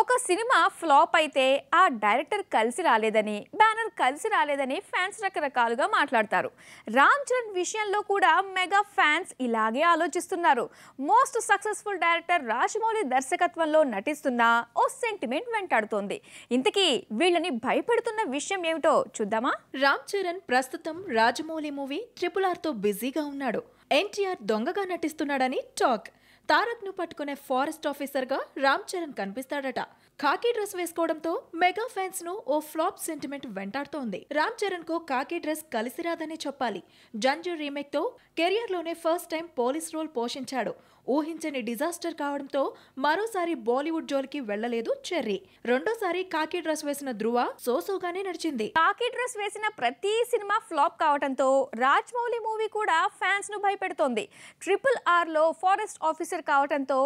ఒక cinema flop అయితే ఆ డైరెక్టర్ కలిసి రాలేదని బ్యానర్ కలిసి రాలేదని ఫ్యాన్స్ రకరకాలుగా మాట్లాడతారు రామ్ చరణ్ విషయంలో కూడా మెగా ఫ్యాన్స్ ఇలాగే ఆలోచిస్తున్నారు మోస్ట్ సక్సెస్ఫుల్ డైరెక్టర్ రాజమౌళి దర్శకత్వంలో నటిస్తున్న ఓ సెంటిమెంట్ వెంటాడుతోంది ఇంతకీ వీళ్ళని భయపెడుతున్న విషయం ఏమిటో చూద్దామా రామ్ చరణ్ ప్రస్తుతం రాజమౌళి మూవీ ట్రిపుల్ ఆర్తో బిజీగా ఉన్నాడు ఎన్టీఆర్ దొంగగా నటిస్తున్నాడని టాక్ తారక్ ను పట్టుకునే ఫారెస్ట్ ఆఫీసర్ గా రామ్ చరణ్ కనిపిస్తాడట కాకి డ్రెస్ వేసుకోవడంతో మెగా ఫ్యాన్స్ ను ఓ ఫ్లాప్ సెంటిమెంట్ వెంటాడుతోంది రామ్ చరణ్ కు కాకి డ్రెస్ కలిసిరాదనే చెప్పాలి జంజు రీమేక్ తో కెరియర్ లోనే ఫస్ట్ టైం పోలీస్ రోల్ పోషించాడు ఊహించని డిజాస్టర్ కావడంతో మరోసారి బాలీవుడ్ జోలికి వెళ్లలేదు చెర్రీ రెండోసారి కాకి డ్రెస్ వేసిన ధ్రువ సోసోగానే నడిచింది కాకి డ్రెస్ వేసిన ప్రతి సినిమా ఫ్లాప్ కావడంతో రాజ్మౌళి మూవీ కూడా ఫ్యాన్స్ ను భయపెడుతోంది ట్రిపుల్ ఆర్ లో ఫారెస్ట్ ఆఫీసర్ కావడంతో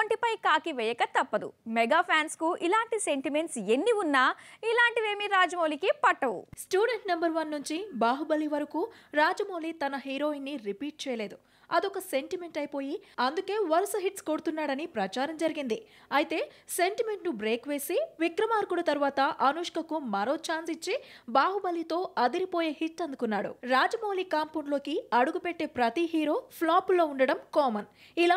ఒంటిపై కాకి వేయక తప్పదు మెగా ఫ్యాన్స్ కు ఇలాంటి సెంటిమెంట్స్ ఎన్ని ఉన్నా ఇలాంటివేమీ రాజమౌళికి పట్టవు స్టూడెంట్ నెంబర్ వన్ నుంచి బాహుబలి వరకు రాజమౌళి తన హీరోయిన్ ని రిపీట్ చేయలేదు అదొక సెంటిమెంట్ అయిపోయి అందులో అందుకే వరుస హిట్స్ కొడుతున్నాడని ప్రచారం జరిగింది అయితే సెంటిమెంట్ను బ్రేక్ వేసి విక్రమార్కుడు తర్వాత అనుష్కకు మరో ఛాన్స్ ఇచ్చి బాహుబలితో అదిరిపోయే హిట్ అందుకున్నాడు రాజమౌళి కాంపౌండ్లోకి అడుగుపెట్టే ప్రతి హీరో లో ఉండడం కామన్ ఇలా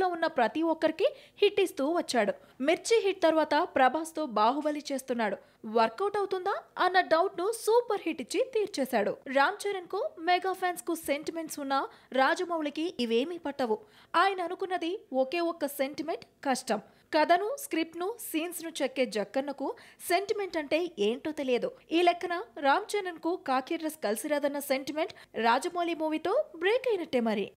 లో ఉన్న ప్రతి ఒక్కరికి హిట్ ఇస్తూ వచ్చాడు మిర్చి హిట్ తర్వాత ప్రభాస్తో బాహుబలి చేస్తున్నాడు వర్కౌట్ అవుతుందా అన్న డౌట్ను సూపర్ హిట్ ఇచ్చి తీర్చేశాడు రామ్ చరణ్ కు మెగా ఫ్యాన్స్ కు సెంటిమెంట్స్ ఉన్న రాజమౌళికి ఇవేమీ పట్టవు ఆయన నేను అనుకున్నది ఒకే ఒక్క సెంటిమెంట్ కష్టం కథను స్క్రిప్ట్ను సీన్స్ను చెక్కే జక్కన్నకు సెంటిమెంట్ అంటే ఏంటో తెలియదు ఈ లెక్కన రామ్ చరణ్కు కాకి కలిసిరాదన్న సెంటిమెంట్ రాజమౌళి మూవీతో బ్రేక్ అయినట్టే మరి